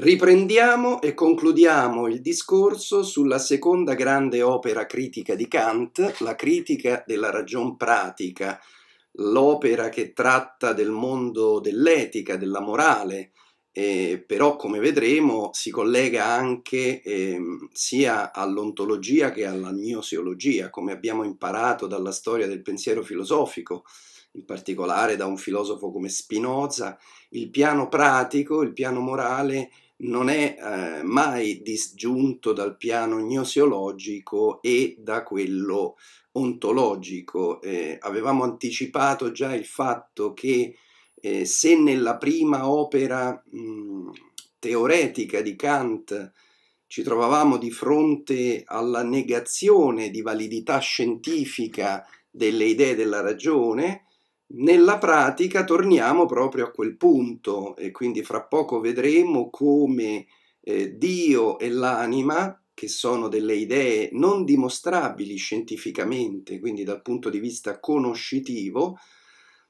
Riprendiamo e concludiamo il discorso sulla seconda grande opera critica di Kant, la critica della ragion pratica, l'opera che tratta del mondo dell'etica, della morale, eh, però come vedremo si collega anche eh, sia all'ontologia che alla gnoseologia, come abbiamo imparato dalla storia del pensiero filosofico in particolare da un filosofo come Spinoza, il piano pratico, il piano morale non è eh, mai disgiunto dal piano gnosiologico e da quello ontologico. Eh, avevamo anticipato già il fatto che eh, se nella prima opera mh, mm, teoretica di Kant ci trovavamo di fronte alla negazione di validità scientifica delle idee della ragione, nella pratica torniamo proprio a quel punto e quindi fra poco vedremo come eh, Dio e l'anima, che sono delle idee non dimostrabili scientificamente, quindi dal punto di vista conoscitivo,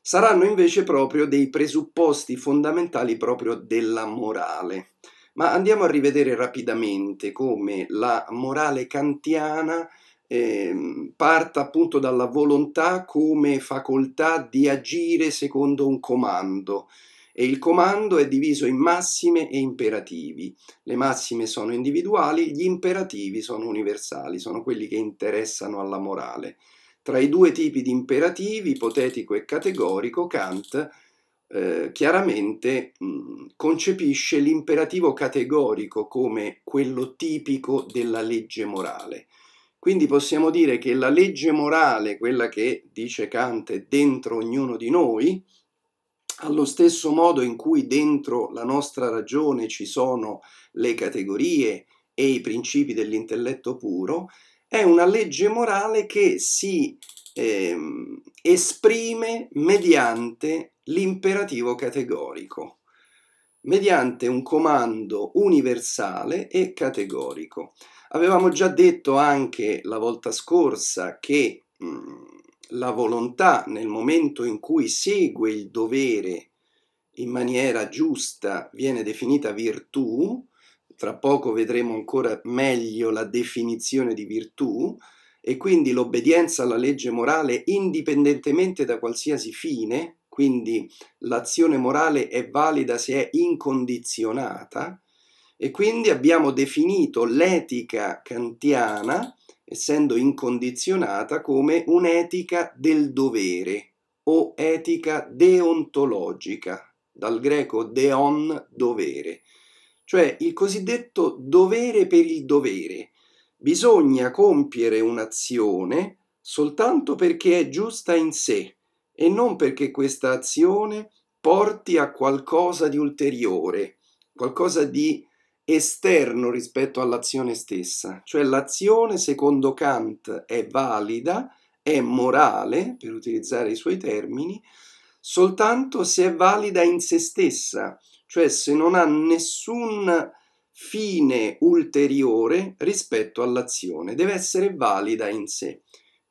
saranno invece proprio dei presupposti fondamentali proprio della morale. Ma andiamo a rivedere rapidamente come la morale kantiana eh, parta appunto dalla volontà come facoltà di agire secondo un comando e il comando è diviso in massime e imperativi. Le massime sono individuali, gli imperativi sono universali, sono quelli che interessano alla morale. Tra i due tipi di imperativi, ipotetico e categorico, Kant eh, chiaramente mh, mm, concepisce l'imperativo categorico come quello tipico della legge morale quindi possiamo dire che la legge morale, quella che dice Kant, è dentro ognuno di noi, allo stesso modo in cui dentro la nostra ragione ci sono le categorie e i principi dell'intelletto puro, è una legge morale che si eh, esprime mediante l'imperativo categorico mediante un comando universale e categorico. Avevamo già detto anche la volta scorsa che mh, mm, la volontà nel momento in cui segue il dovere in maniera giusta viene definita virtù, tra poco vedremo ancora meglio la definizione di virtù, e quindi l'obbedienza alla legge morale indipendentemente da qualsiasi fine quindi l'azione morale è valida se è incondizionata e quindi abbiamo definito l'etica kantiana, essendo incondizionata, come un'etica del dovere o etica deontologica, dal greco deon dovere, cioè il cosiddetto dovere per il dovere. Bisogna compiere un'azione soltanto perché è giusta in sé, e non perché questa azione porti a qualcosa di ulteriore, qualcosa di esterno rispetto all'azione stessa. Cioè l'azione, secondo Kant, è valida, è morale, per utilizzare i suoi termini, soltanto se è valida in se stessa, cioè se non ha nessun fine ulteriore rispetto all'azione, deve essere valida in sé.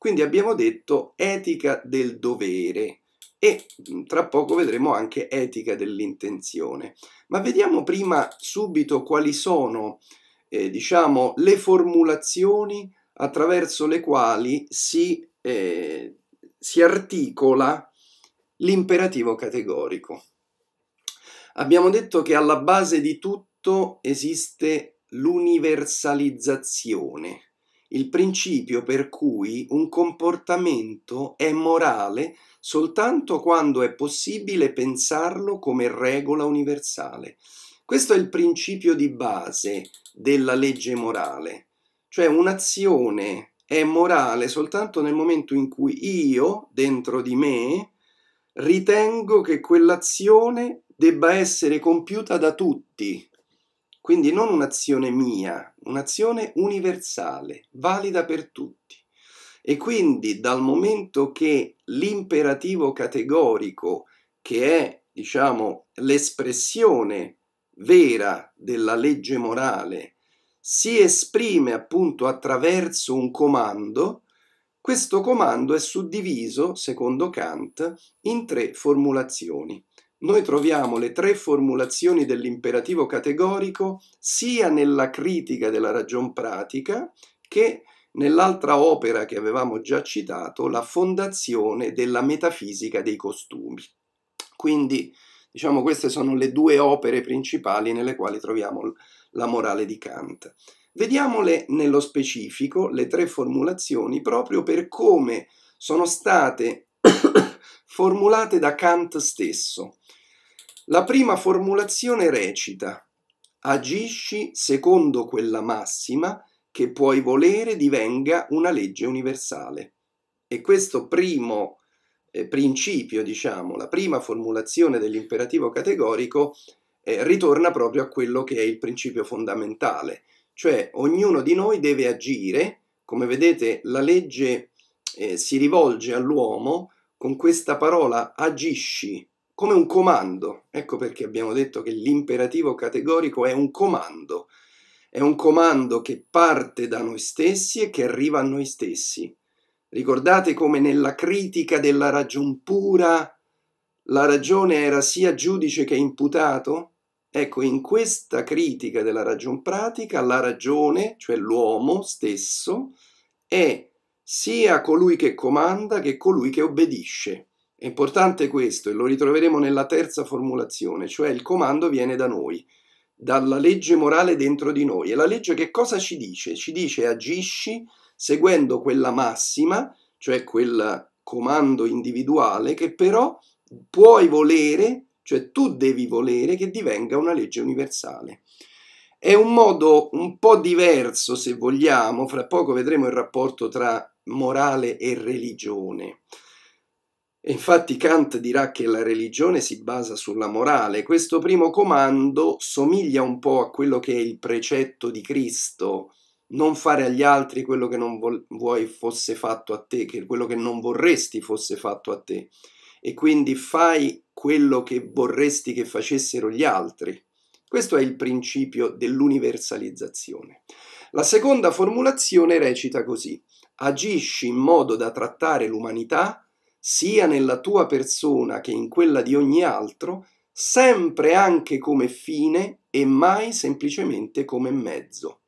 Quindi abbiamo detto etica del dovere e mm, tra poco vedremo anche etica dell'intenzione. Ma vediamo prima subito quali sono, eh, diciamo, le formulazioni attraverso le quali si, eh, si articola l'imperativo categorico. Abbiamo detto che alla base di tutto esiste l'universalizzazione, il principio per cui un comportamento è morale soltanto quando è possibile pensarlo come regola universale. Questo è il principio di base della legge morale, cioè un'azione è morale soltanto nel momento in cui io, dentro di me, ritengo che quell'azione debba essere compiuta da tutti, quindi non un'azione mia, un'azione universale, valida per tutti. E quindi dal momento che l'imperativo categorico, che è, diciamo, l'espressione vera della legge morale, si esprime appunto attraverso un comando, questo comando è suddiviso, secondo Kant, in tre formulazioni noi troviamo le tre formulazioni dell'imperativo categorico sia nella critica della ragion pratica che nell'altra opera che avevamo già citato, la fondazione della metafisica dei costumi. Quindi, diciamo, queste sono le due opere principali nelle quali troviamo la morale di Kant. Vediamole nello specifico, le tre formulazioni, proprio per come sono state formulate da Kant stesso. La prima formulazione recita agisci secondo quella massima che puoi volere divenga una legge universale. E questo primo eh, principio, diciamo, la prima formulazione dell'imperativo categorico eh, ritorna proprio a quello che è il principio fondamentale, cioè ognuno di noi deve agire, come vedete la legge eh, si rivolge all'uomo con questa parola agisci come un comando. Ecco perché abbiamo detto che l'imperativo categorico è un comando. È un comando che parte da noi stessi e che arriva a noi stessi. Ricordate come nella critica della ragion pura la ragione era sia giudice che imputato? Ecco, in questa critica della ragion pratica, la ragione, cioè l'uomo stesso, è sia colui che comanda che colui che obbedisce. È importante questo e lo ritroveremo nella terza formulazione, cioè il comando viene da noi, dalla legge morale dentro di noi. E la legge che cosa ci dice? Ci dice agisci seguendo quella massima, cioè quel comando individuale che però puoi volere, cioè tu devi volere che divenga una legge universale. È un modo un po' diverso, se vogliamo, fra poco vedremo il rapporto tra morale e religione. infatti Kant dirà che la religione si basa sulla morale. Questo primo comando somiglia un po' a quello che è il precetto di Cristo, non fare agli altri quello che non vuoi fosse fatto a te, che quello che non vorresti fosse fatto a te. E quindi fai quello che vorresti che facessero gli altri. Questo è il principio dell'universalizzazione. La seconda formulazione recita così agisci in modo da trattare l'umanità, sia nella tua persona che in quella di ogni altro, sempre anche come fine e mai semplicemente come mezzo.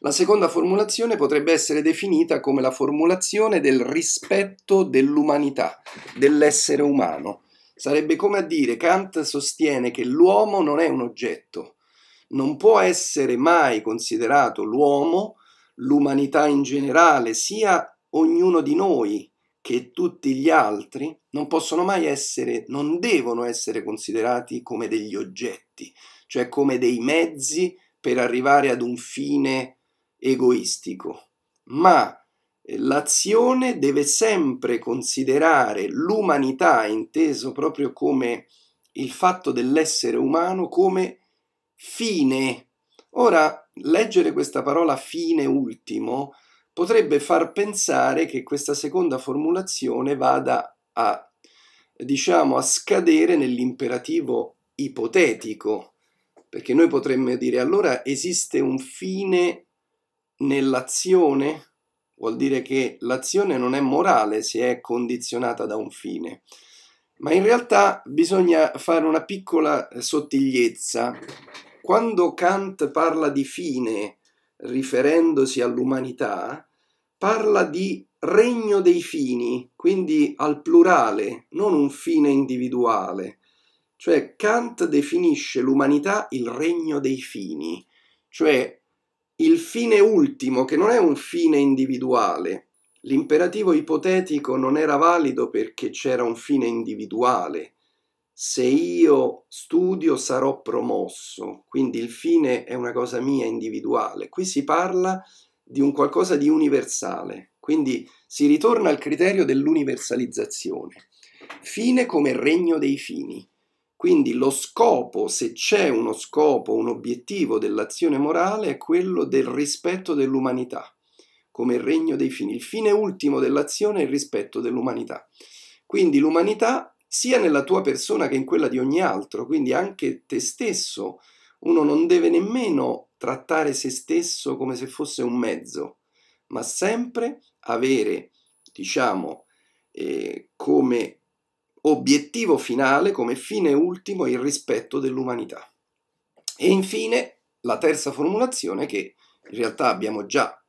La seconda formulazione potrebbe essere definita come la formulazione del rispetto dell'umanità, dell'essere umano. Sarebbe come a dire Kant sostiene che l'uomo non è un oggetto, non può essere mai considerato l'uomo l'umanità in generale, sia ognuno di noi che tutti gli altri, non possono mai essere, non devono essere considerati come degli oggetti, cioè come dei mezzi per arrivare ad un fine egoistico, ma eh, l'azione deve sempre considerare l'umanità inteso proprio come il fatto dell'essere umano come fine Ora, leggere questa parola fine ultimo potrebbe far pensare che questa seconda formulazione vada a, diciamo, a scadere nell'imperativo ipotetico, perché noi potremmo dire allora esiste un fine nell'azione? Vuol dire che l'azione non è morale se è condizionata da un fine. Ma in realtà bisogna fare una piccola sottigliezza quando Kant parla di fine, riferendosi all'umanità, parla di regno dei fini, quindi al plurale, non un fine individuale. Cioè Kant definisce l'umanità il regno dei fini, cioè il fine ultimo, che non è un fine individuale. L'imperativo ipotetico non era valido perché c'era un fine individuale, se io studio sarò promosso, quindi il fine è una cosa mia individuale. Qui si parla di un qualcosa di universale, quindi si ritorna al criterio dell'universalizzazione. Fine come regno dei fini. Quindi lo scopo, se c'è uno scopo, un obiettivo dell'azione morale, è quello del rispetto dell'umanità, come regno dei fini. Il fine ultimo dell'azione è il rispetto dell'umanità. Quindi l'umanità sia nella tua persona che in quella di ogni altro, quindi anche te stesso. Uno non deve nemmeno trattare se stesso come se fosse un mezzo, ma sempre avere, diciamo, eh, come obiettivo finale, come fine ultimo, il rispetto dell'umanità. E infine la terza formulazione che in realtà abbiamo già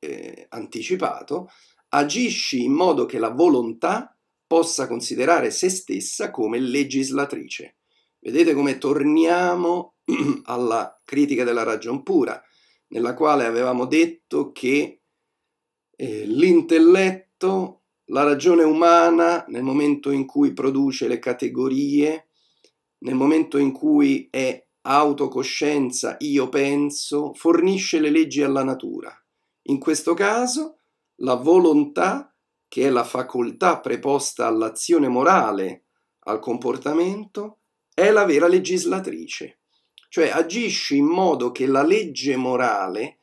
eh, anticipato, agisci in modo che la volontà possa considerare se stessa come legislatrice. Vedete come torniamo alla critica della ragion pura, nella quale avevamo detto che eh, l'intelletto, la ragione umana, nel momento in cui produce le categorie, nel momento in cui è autocoscienza, io penso, fornisce le leggi alla natura. In questo caso la volontà che è la facoltà preposta all'azione morale, al comportamento, è la vera legislatrice, cioè agisce in modo che la legge morale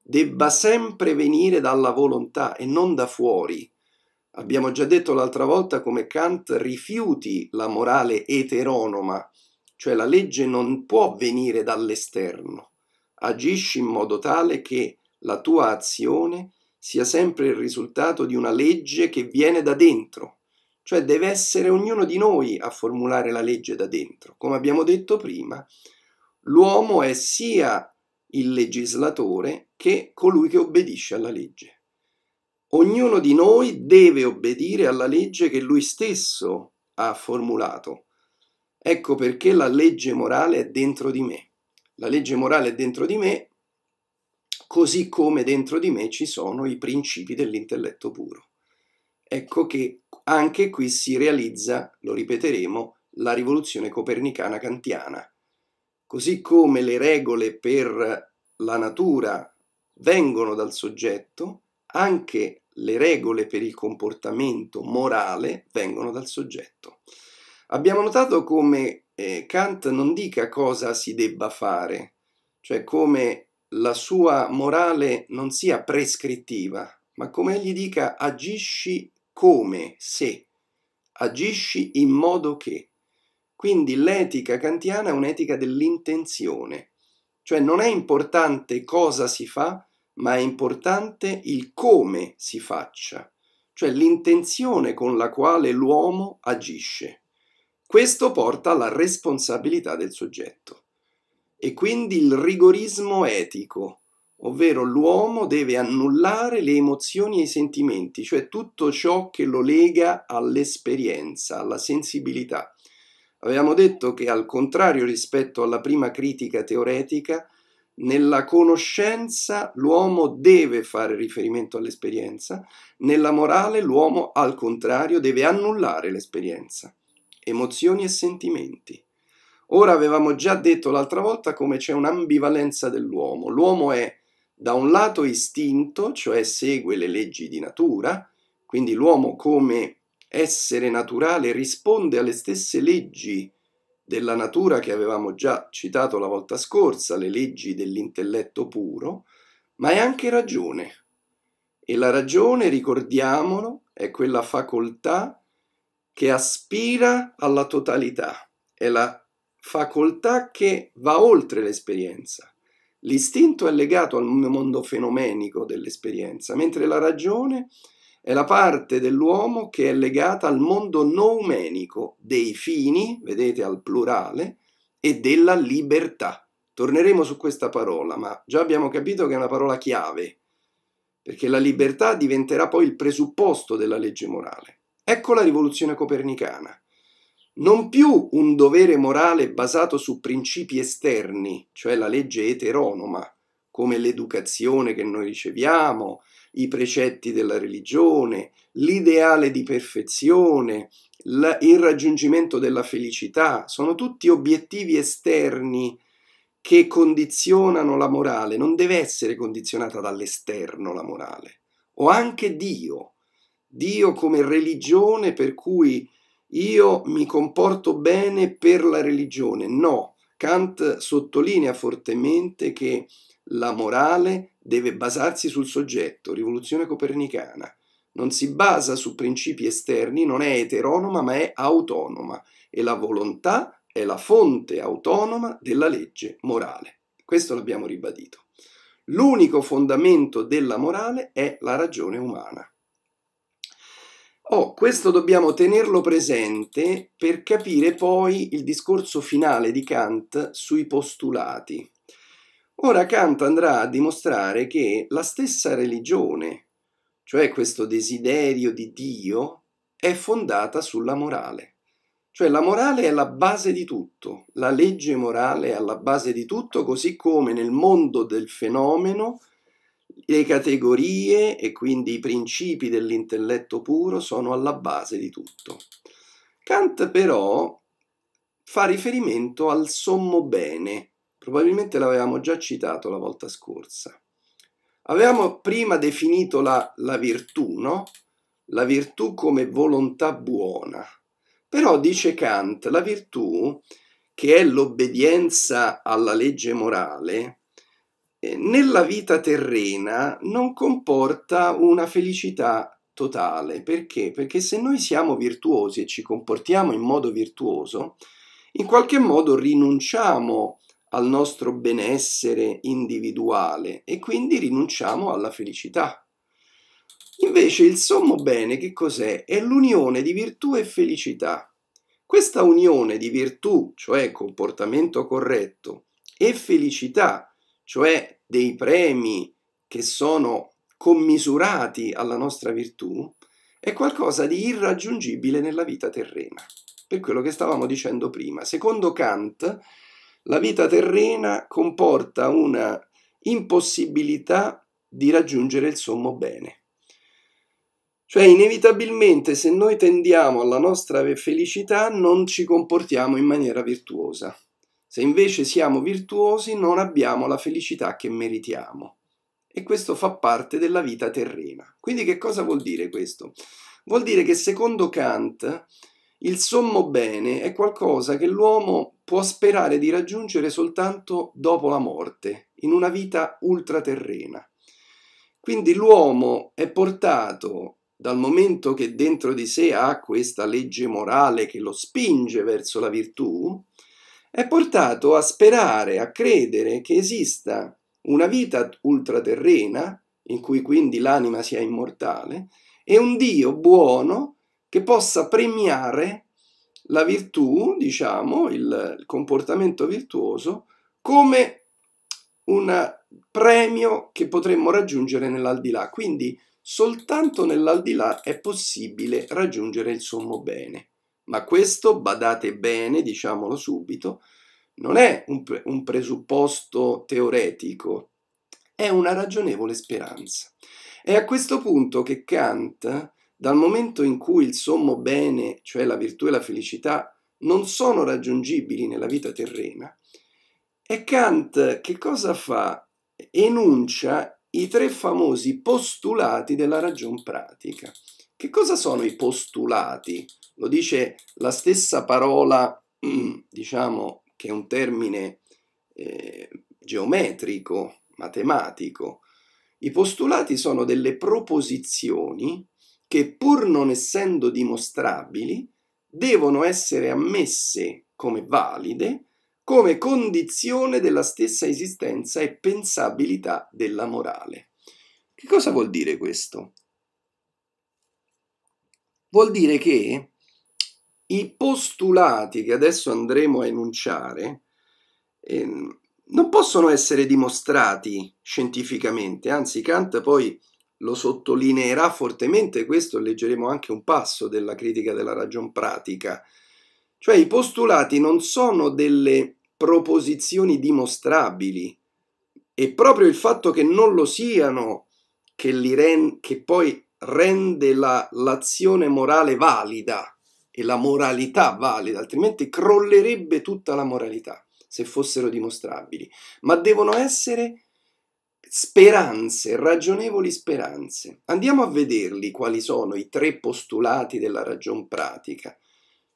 debba sempre venire dalla volontà e non da fuori. Abbiamo già detto l'altra volta come Kant rifiuti la morale eteronoma, cioè la legge non può venire dall'esterno, agisci in modo tale che la tua azione sia sempre il risultato di una legge che viene da dentro, cioè deve essere ognuno di noi a formulare la legge da dentro. Come abbiamo detto prima, l'uomo è sia il legislatore che colui che obbedisce alla legge. Ognuno di noi deve obbedire alla legge che lui stesso ha formulato. Ecco perché la legge morale è dentro di me. La legge morale è dentro di me così come dentro di me ci sono i principi dell'intelletto puro. Ecco che anche qui si realizza, lo ripeteremo, la rivoluzione copernicana kantiana. Così come le regole per la natura vengono dal soggetto, anche le regole per il comportamento morale vengono dal soggetto. Abbiamo notato come eh, Kant non dica cosa si debba fare, cioè come la sua morale non sia prescrittiva, ma come egli dica agisci come se, agisci in modo che. Quindi l'etica kantiana è un'etica dell'intenzione, cioè non è importante cosa si fa, ma è importante il come si faccia, cioè l'intenzione con la quale l'uomo agisce. Questo porta alla responsabilità del soggetto e quindi il rigorismo etico, ovvero l'uomo deve annullare le emozioni e i sentimenti, cioè tutto ciò che lo lega all'esperienza, alla sensibilità. Avevamo detto che al contrario rispetto alla prima critica teoretica, nella conoscenza l'uomo deve fare riferimento all'esperienza, nella morale l'uomo al contrario deve annullare l'esperienza, emozioni e sentimenti. Ora avevamo già detto l'altra volta come c'è un'ambivalenza dell'uomo. L'uomo è da un lato istinto, cioè segue le leggi di natura, quindi l'uomo come essere naturale risponde alle stesse leggi della natura che avevamo già citato la volta scorsa, le leggi dell'intelletto puro, ma è anche ragione. E la ragione, ricordiamolo, è quella facoltà che aspira alla totalità, è la facoltà che va oltre l'esperienza. L'istinto è legato al mondo fenomenico dell'esperienza, mentre la ragione è la parte dell'uomo che è legata al mondo noumenico dei fini, vedete al plurale, e della libertà. Torneremo su questa parola, ma già abbiamo capito che è una parola chiave, perché la libertà diventerà poi il presupposto della legge morale. Ecco la rivoluzione copernicana non più un dovere morale basato su principi esterni, cioè la legge eteronoma, come l'educazione che noi riceviamo, i precetti della religione, l'ideale di perfezione, il raggiungimento della felicità, sono tutti obiettivi esterni che condizionano la morale, non deve essere condizionata dall'esterno la morale, o anche Dio, Dio come religione per cui io mi comporto bene per la religione. No, Kant sottolinea fortemente che la morale deve basarsi sul soggetto, rivoluzione copernicana. Non si basa su principi esterni, non è eteronoma ma è autonoma e la volontà è la fonte autonoma della legge morale. Questo l'abbiamo ribadito. L'unico fondamento della morale è la ragione umana. Oh, questo dobbiamo tenerlo presente per capire poi il discorso finale di Kant sui postulati. Ora Kant andrà a dimostrare che la stessa religione, cioè questo desiderio di Dio, è fondata sulla morale. Cioè la morale è la base di tutto, la legge morale è alla base di tutto, così come nel mondo del fenomeno le categorie e quindi i principi dell'intelletto puro sono alla base di tutto. Kant però fa riferimento al sommo bene, probabilmente l'avevamo già citato la volta scorsa. Avevamo prima definito la, la virtù, no? La virtù come volontà buona. Però dice Kant, la virtù, che è l'obbedienza alla legge morale, eh, nella vita terrena non comporta una felicità totale. Perché? Perché se noi siamo virtuosi e ci comportiamo in modo virtuoso, in qualche modo rinunciamo al nostro benessere individuale e quindi rinunciamo alla felicità. Invece il sommo bene che cos'è? È l'unione di virtù e felicità. Questa unione di virtù, cioè comportamento corretto, e felicità, cioè dei premi che sono commisurati alla nostra virtù, è qualcosa di irraggiungibile nella vita terrena. Per quello che stavamo dicendo prima, secondo Kant, la vita terrena comporta una impossibilità di raggiungere il sommo bene. Cioè, inevitabilmente, se noi tendiamo alla nostra felicità, non ci comportiamo in maniera virtuosa. Se invece siamo virtuosi non abbiamo la felicità che meritiamo. E questo fa parte della vita terrena. Quindi che cosa vuol dire questo? Vuol dire che secondo Kant il sommo bene è qualcosa che l'uomo può sperare di raggiungere soltanto dopo la morte, in una vita ultraterrena. Quindi l'uomo è portato dal momento che dentro di sé ha questa legge morale che lo spinge verso la virtù, è portato a sperare, a credere che esista una vita ultraterrena, in cui quindi l'anima sia immortale, e un Dio buono che possa premiare la virtù, diciamo, il comportamento virtuoso, come un premio che potremmo raggiungere nell'aldilà. Quindi soltanto nell'aldilà è possibile raggiungere il sommo bene. Ma questo, badate bene, diciamolo subito, non è un, pre un presupposto teoretico, è una ragionevole speranza. È a questo punto che Kant, dal momento in cui il sommo bene, cioè la virtù e la felicità, non sono raggiungibili nella vita terrena, e Kant che cosa fa? Enuncia i tre famosi postulati della ragion pratica. Che cosa sono i postulati lo dice la stessa parola, mm, diciamo che è un termine eh, geometrico, matematico. I postulati sono delle proposizioni che pur non essendo dimostrabili devono essere ammesse come valide come condizione della stessa esistenza e pensabilità della morale. Che cosa vuol dire questo? Vuol dire che i postulati che adesso andremo a enunciare eh, non possono essere dimostrati scientificamente, anzi Kant poi lo sottolineerà fortemente, questo leggeremo anche un passo della critica della ragion pratica, cioè i postulati non sono delle proposizioni dimostrabili e proprio il fatto che non lo siano che, che poi rende l'azione morale valida e la moralità valida, altrimenti crollerebbe tutta la moralità se fossero dimostrabili, ma devono essere speranze, ragionevoli speranze. Andiamo a vederli quali sono i tre postulati della ragion pratica,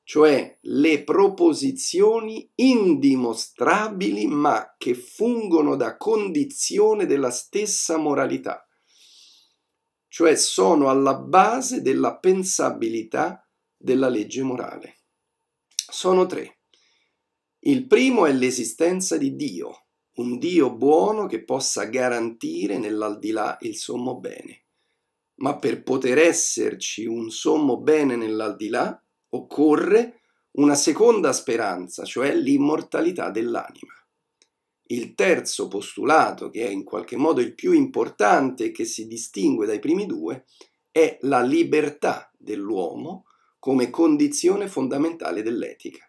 cioè le proposizioni indimostrabili ma che fungono da condizione della stessa moralità, cioè sono alla base della pensabilità della legge morale. Sono tre. Il primo è l'esistenza di Dio, un Dio buono che possa garantire nell'aldilà il sommo bene. Ma per poter esserci un sommo bene nell'aldilà occorre una seconda speranza, cioè l'immortalità dell'anima. Il terzo postulato, che è in qualche modo il più importante e che si distingue dai primi due, è la libertà dell'uomo come condizione fondamentale dell'etica.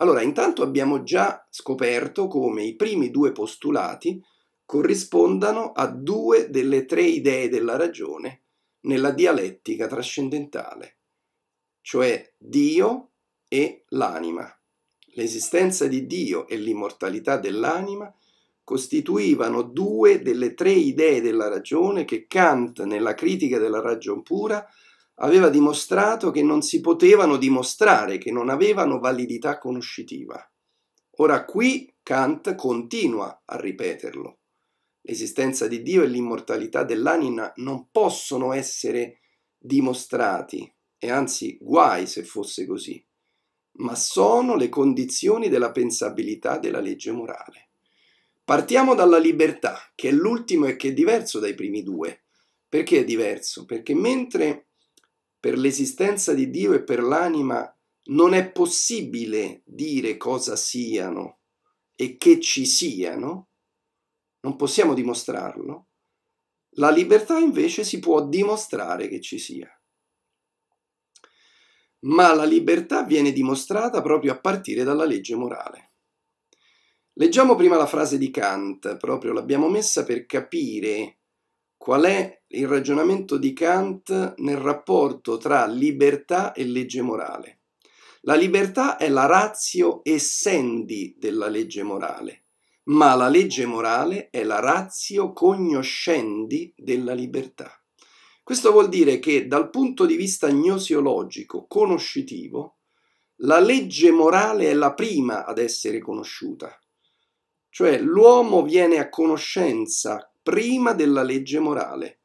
Allora, intanto abbiamo già scoperto come i primi due postulati corrispondano a due delle tre idee della ragione nella dialettica trascendentale, cioè Dio e l'anima. L'esistenza di Dio e l'immortalità dell'anima costituivano due delle tre idee della ragione che Kant nella critica della ragion pura aveva dimostrato che non si potevano dimostrare, che non avevano validità conoscitiva. Ora qui Kant continua a ripeterlo. L'esistenza di Dio e l'immortalità dell'anima non possono essere dimostrati, e anzi guai se fosse così, ma sono le condizioni della pensabilità della legge morale. Partiamo dalla libertà, che è l'ultimo e che è diverso dai primi due. Perché è diverso? Perché mentre per l'esistenza di Dio e per l'anima non è possibile dire cosa siano e che ci siano, non possiamo dimostrarlo, la libertà invece si può dimostrare che ci sia. Ma la libertà viene dimostrata proprio a partire dalla legge morale. Leggiamo prima la frase di Kant, proprio l'abbiamo messa per capire qual è il ragionamento di Kant nel rapporto tra libertà e legge morale. La libertà è la ratio essendi della legge morale, ma la legge morale è la ratio cognoscendi della libertà. Questo vuol dire che dal punto di vista gnosiologico, conoscitivo, la legge morale è la prima ad essere conosciuta, cioè l'uomo viene a conoscenza prima della legge morale.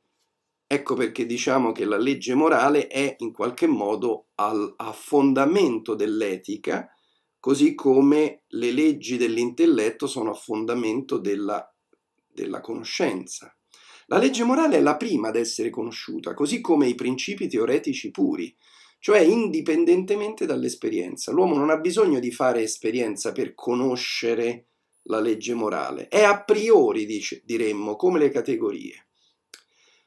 Ecco perché diciamo che la legge morale è in qualche modo al, a fondamento dell'etica, così come le leggi dell'intelletto sono a fondamento della, della conoscenza. La legge morale è la prima ad essere conosciuta, così come i principi teoretici puri, cioè indipendentemente dall'esperienza. L'uomo non ha bisogno di fare esperienza per conoscere la legge morale. È a priori, dice, diremmo, come le categorie.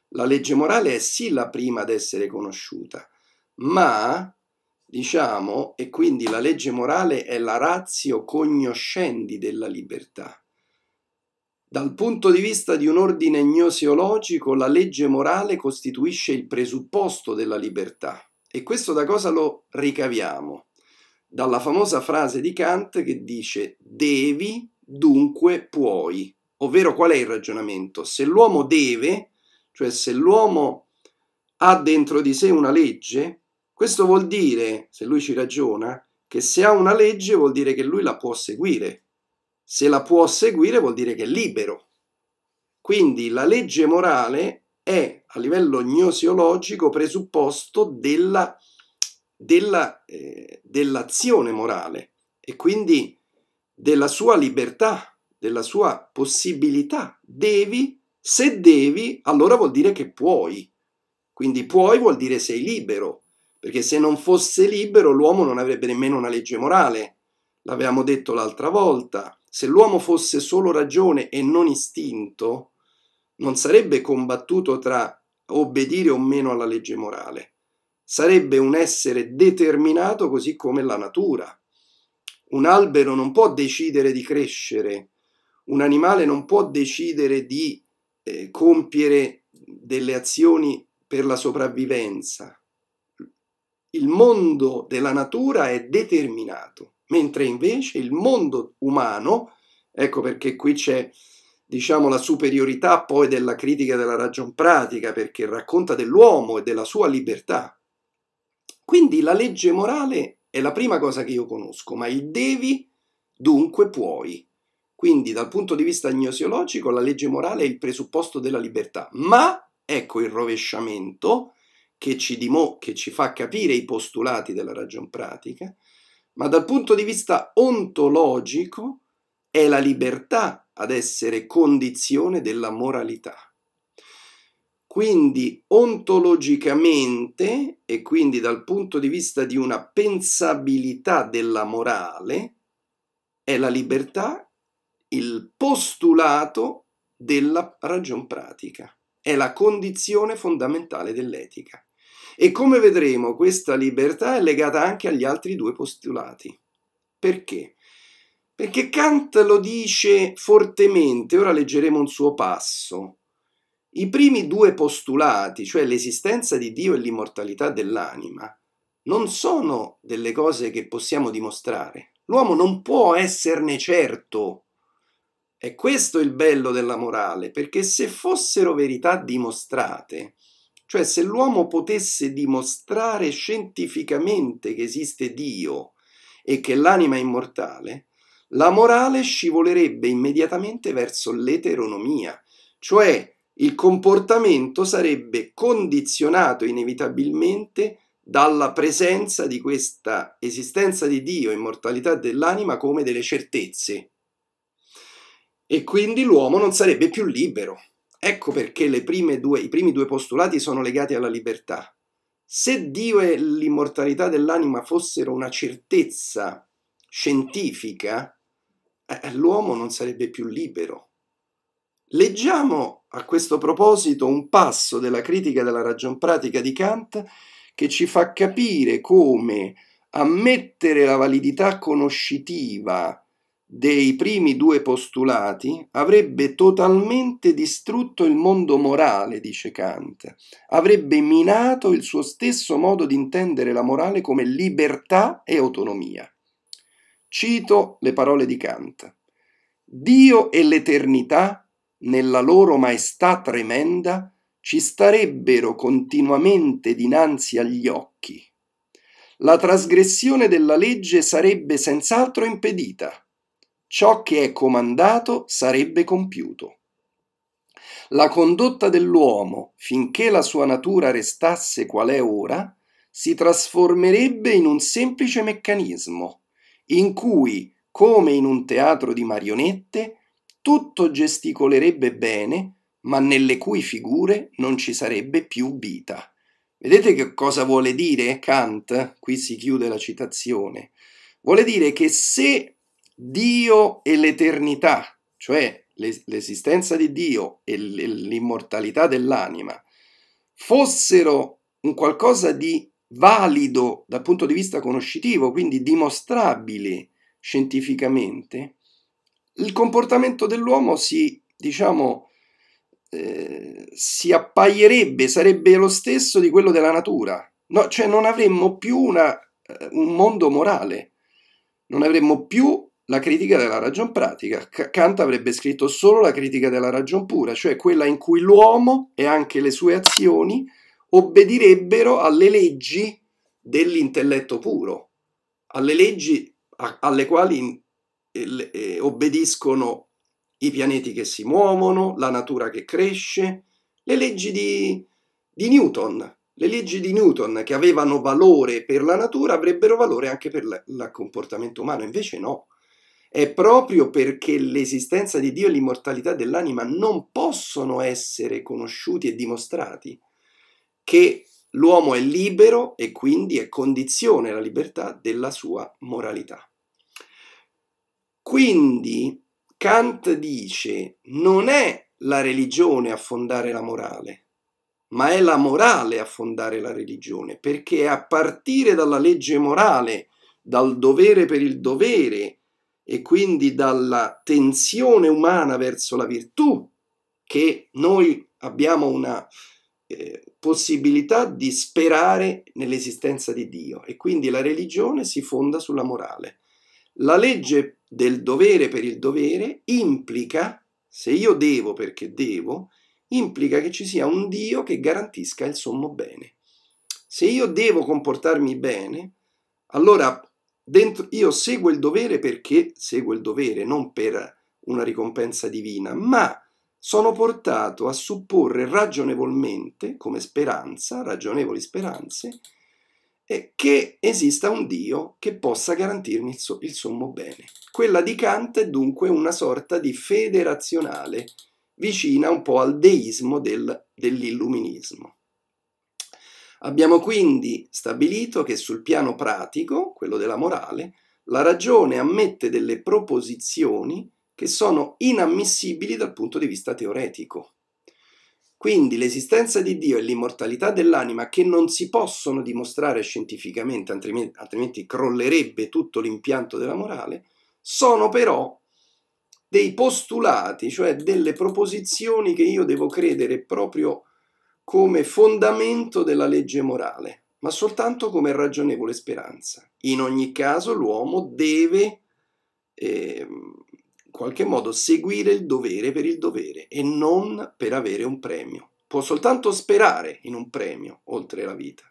La legge morale è sì la prima ad essere conosciuta, ma diciamo, e quindi la legge morale è la ratio cognoscendi della libertà. Dal punto di vista di un ordine gnoseologico, la legge morale costituisce il presupposto della libertà. E questo da cosa lo ricaviamo? Dalla famosa frase di Kant che dice devi dunque puoi. Ovvero qual è il ragionamento? Se l'uomo deve, cioè se l'uomo ha dentro di sé una legge, questo vuol dire, se lui ci ragiona, che se ha una legge vuol dire che lui la può seguire. Se la può seguire vuol dire che è libero. Quindi la legge morale è, a livello gnosiologico, presupposto della, della, eh, dell'azione morale. E quindi della sua libertà, della sua possibilità. Devi, se devi, allora vuol dire che puoi. Quindi puoi vuol dire sei libero, perché se non fosse libero l'uomo non avrebbe nemmeno una legge morale. L'avevamo detto l'altra volta. Se l'uomo fosse solo ragione e non istinto, non sarebbe combattuto tra obbedire o meno alla legge morale. Sarebbe un essere determinato così come la natura un albero non può decidere di crescere, un animale non può decidere di eh, compiere delle azioni per la sopravvivenza. Il mondo della natura è determinato, mentre invece il mondo umano, ecco perché qui c'è diciamo la superiorità poi della critica della ragion pratica perché racconta dell'uomo e della sua libertà. Quindi la legge morale è la prima cosa che io conosco, ma il devi, dunque puoi. Quindi dal punto di vista gnosiologico la legge morale è il presupposto della libertà, ma ecco il rovesciamento che ci, dimo- che ci fa capire i postulati della ragion pratica, ma dal punto di vista ontologico è la libertà ad essere condizione della moralità. Quindi ontologicamente e quindi dal punto di vista di una pensabilità della morale è la libertà il postulato della ragion pratica, è la condizione fondamentale dell'etica. E come vedremo questa libertà è legata anche agli altri due postulati. Perché? Perché Kant lo dice fortemente, ora leggeremo un suo passo, i primi due postulati, cioè l'esistenza di Dio e l'immortalità dell'anima, non sono delle cose che possiamo dimostrare. L'uomo non può esserne certo. E questo è il bello della morale, perché se fossero verità dimostrate, cioè se l'uomo potesse dimostrare scientificamente che esiste Dio e che l'anima è immortale, la morale scivolerebbe immediatamente verso l'eteronomia, cioè il comportamento sarebbe condizionato inevitabilmente dalla presenza di questa esistenza di Dio, immortalità dell'anima come delle certezze. E quindi l'uomo non sarebbe più libero. Ecco perché due, i primi due postulati sono legati alla libertà. Se Dio e l'immortalità dell'anima fossero una certezza scientifica, eh, l'uomo non sarebbe più libero Leggiamo a questo proposito un passo della critica della ragion pratica di Kant che ci fa capire come ammettere la validità conoscitiva dei primi due postulati avrebbe totalmente distrutto il mondo morale, dice Kant, avrebbe minato il suo stesso modo di intendere la morale come libertà e autonomia. Cito le parole di Kant. Dio e l'eternità nella loro maestà tremenda, ci starebbero continuamente dinanzi agli occhi. La trasgressione della legge sarebbe senz'altro impedita. Ciò che è comandato sarebbe compiuto. La condotta dell'uomo, finché la sua natura restasse qual è ora, si trasformerebbe in un semplice meccanismo, in cui, come in un teatro di marionette, tutto gesticolerebbe bene, ma nelle cui figure non ci sarebbe più vita. Vedete che cosa vuole dire Kant? Qui si chiude la citazione. Vuole dire che se Dio e l'eternità, cioè l'esistenza di Dio e l'immortalità dell'anima, fossero un qualcosa di valido dal punto di vista conoscitivo, quindi dimostrabile scientificamente, il comportamento dell'uomo si, diciamo, eh, si appaierebbe, sarebbe lo stesso di quello della natura. No, cioè non avremmo più una, eh, un mondo morale, non avremmo più la critica della ragion pratica. Kant avrebbe scritto solo la critica della ragion pura, cioè quella in cui l'uomo e anche le sue azioni obbedirebbero alle leggi dell'intelletto puro, alle leggi alle quali eh, obbediscono i pianeti che si muovono, la natura che cresce, le leggi di, di Newton. Le leggi di Newton che avevano valore per la natura avrebbero valore anche per il comportamento umano, invece no. È proprio perché l'esistenza di Dio e l'immortalità dell'anima non possono essere conosciuti e dimostrati che l'uomo è libero e quindi è condizione la libertà della sua moralità. Quindi Kant dice non è la religione a fondare la morale, ma è la morale a fondare la religione, perché è a partire dalla legge morale, dal dovere per il dovere e quindi dalla tensione umana verso la virtù che noi abbiamo una eh, possibilità di sperare nell'esistenza di Dio e quindi la religione si fonda sulla morale. La legge del dovere per il dovere implica, se io devo perché devo, implica che ci sia un Dio che garantisca il sommo bene. Se io devo comportarmi bene, allora dentro, io seguo il dovere perché seguo il dovere, non per una ricompensa divina, ma sono portato a supporre ragionevolmente, come speranza, ragionevoli speranze, che esista un Dio che possa garantirmi il, so, il, sommo bene. Quella di Kant è dunque una sorta di federazionale vicina un po' al deismo del, dell'illuminismo. Abbiamo quindi stabilito che sul piano pratico, quello della morale, la ragione ammette delle proposizioni che sono inammissibili dal punto di vista teoretico. Quindi l'esistenza di Dio e l'immortalità dell'anima che non si possono dimostrare scientificamente, altrimenti, altrimenti crollerebbe tutto l'impianto della morale, sono però dei postulati, cioè delle proposizioni che io devo credere proprio come fondamento della legge morale, ma soltanto come ragionevole speranza. In ogni caso l'uomo deve eh, qualche modo seguire il dovere per il dovere e non per avere un premio. Può soltanto sperare in un premio oltre la vita.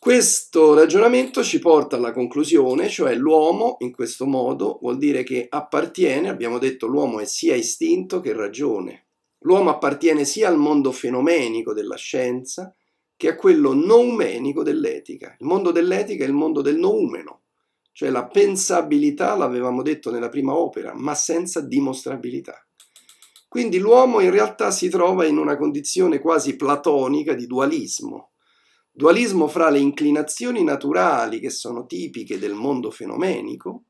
Questo ragionamento ci porta alla conclusione, cioè l'uomo in questo modo vuol dire che appartiene, abbiamo detto l'uomo è sia istinto che ragione. L'uomo appartiene sia al mondo fenomenico della scienza che a quello noumenico dell'etica. Il mondo dell'etica è il mondo del noumeno, cioè la pensabilità l'avevamo detto nella prima opera, ma senza dimostrabilità. Quindi l'uomo in realtà si trova in una condizione quasi platonica di dualismo. Dualismo fra le inclinazioni naturali che sono tipiche del mondo fenomenico,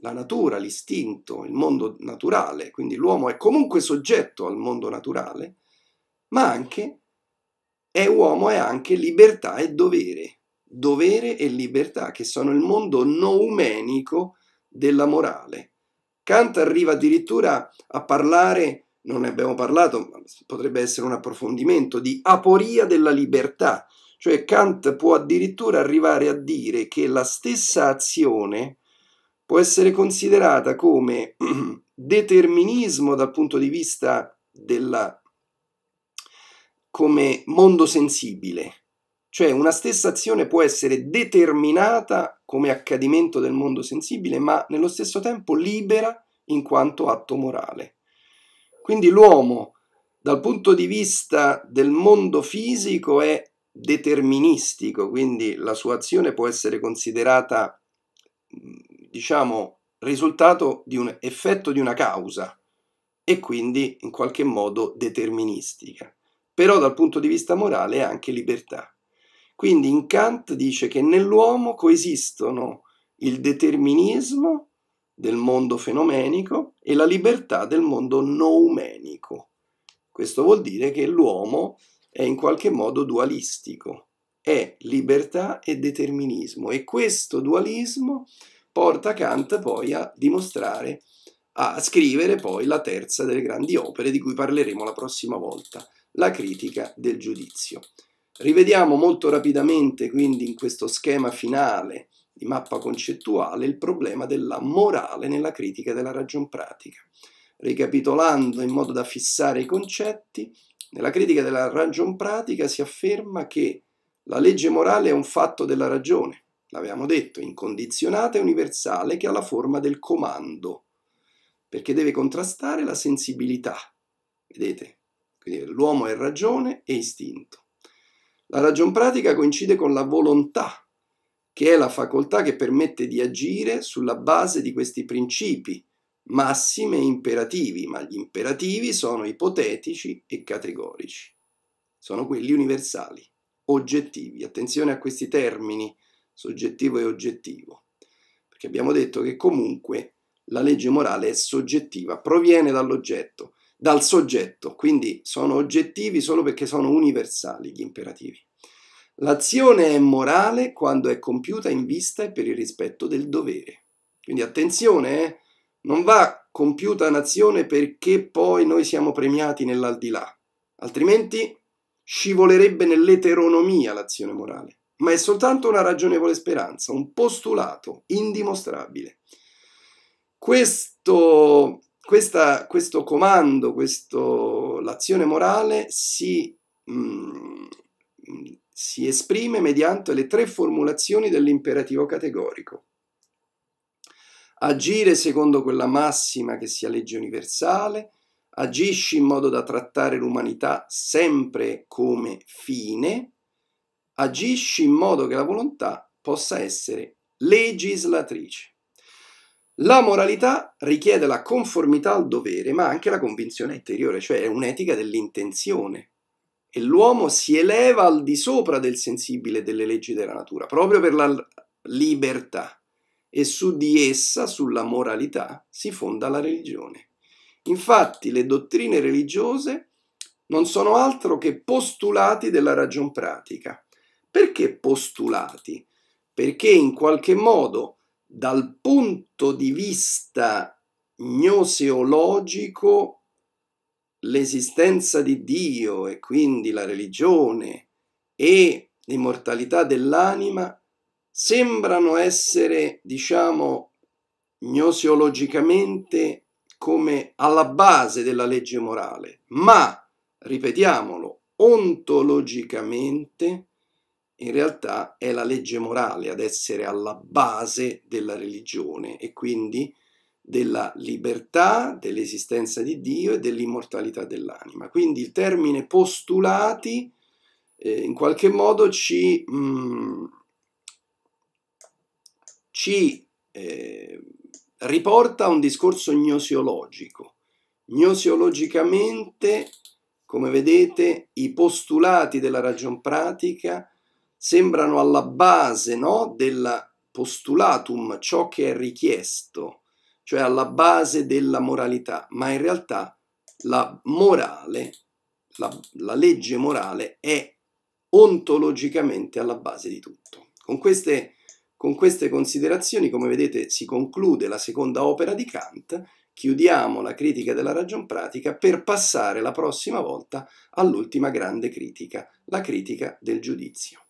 la natura, l'istinto, il mondo naturale, quindi l'uomo è comunque soggetto al mondo naturale, ma anche è uomo e anche libertà e dovere dovere e libertà, che sono il mondo noumenico della morale. Kant arriva addirittura a parlare, non ne abbiamo parlato, ma potrebbe essere un approfondimento, di aporia della libertà, cioè Kant può addirittura arrivare a dire che la stessa azione può essere considerata come determinismo dal punto di vista della come mondo sensibile, cioè una stessa azione può essere determinata come accadimento del mondo sensibile, ma nello stesso tempo libera in quanto atto morale. Quindi l'uomo, dal punto di vista del mondo fisico, è deterministico, quindi la sua azione può essere considerata, diciamo, risultato di un effetto di una causa e quindi in qualche modo deterministica. Però dal punto di vista morale è anche libertà. Quindi in Kant dice che nell'uomo coesistono il determinismo del mondo fenomenico e la libertà del mondo noumenico. Questo vuol dire che l'uomo è in qualche modo dualistico, è libertà e determinismo e questo dualismo porta Kant poi a dimostrare, a scrivere poi la terza delle grandi opere di cui parleremo la prossima volta, la critica del giudizio. Rivediamo molto rapidamente quindi in questo schema finale di mappa concettuale il problema della morale nella critica della ragion pratica. Ricapitolando in modo da fissare i concetti, nella critica della ragion pratica si afferma che la legge morale è un fatto della ragione, l'abbiamo detto, incondizionata e universale che ha la forma del comando, perché deve contrastare la sensibilità, vedete? Quindi l'uomo è ragione e istinto. La ragion pratica coincide con la volontà, che è la facoltà che permette di agire sulla base di questi principi, massime e imperativi, ma gli imperativi sono ipotetici e categorici. Sono quelli universali, oggettivi. Attenzione a questi termini, soggettivo e oggettivo, perché abbiamo detto che comunque la legge morale è soggettiva, proviene dall'oggetto dal soggetto, quindi sono oggettivi solo perché sono universali gli imperativi. L'azione è morale quando è compiuta in vista e per il rispetto del dovere. Quindi attenzione, eh? non va compiuta un'azione perché poi noi siamo premiati nell'aldilà, altrimenti scivolerebbe nell'eteronomia l'azione morale, ma è soltanto una ragionevole speranza, un postulato indimostrabile. Questo questa, questo comando, questo, l'azione morale si, mh, mm, si esprime mediante le tre formulazioni dell'imperativo categorico. Agire secondo quella massima che sia legge universale, agisci in modo da trattare l'umanità sempre come fine, agisci in modo che la volontà possa essere legislatrice. La moralità richiede la conformità al dovere, ma anche la convinzione interiore, cioè è un'etica dell'intenzione. E l'uomo si eleva al di sopra del sensibile delle leggi della natura, proprio per la libertà. E su di essa, sulla moralità, si fonda la religione. Infatti le dottrine religiose non sono altro che postulati della ragion pratica. Perché postulati? Perché in qualche modo dal punto di vista gnoseologico l'esistenza di Dio e quindi la religione e l'immortalità dell'anima sembrano essere, diciamo, gnoseologicamente come alla base della legge morale, ma, ripetiamolo, ontologicamente in realtà è la legge morale ad essere alla base della religione e quindi della libertà, dell'esistenza di Dio e dell'immortalità dell'anima. Quindi il termine postulati eh, in qualche modo ci, mh, mm, ci eh, riporta a un discorso gnosiologico. Gnosiologicamente, come vedete, i postulati della ragion pratica sembrano alla base no, del postulatum, ciò che è richiesto, cioè alla base della moralità, ma in realtà la morale, la, la legge morale è ontologicamente alla base di tutto. Con queste, con queste considerazioni, come vedete, si conclude la seconda opera di Kant, chiudiamo la critica della ragion pratica per passare la prossima volta all'ultima grande critica, la critica del giudizio.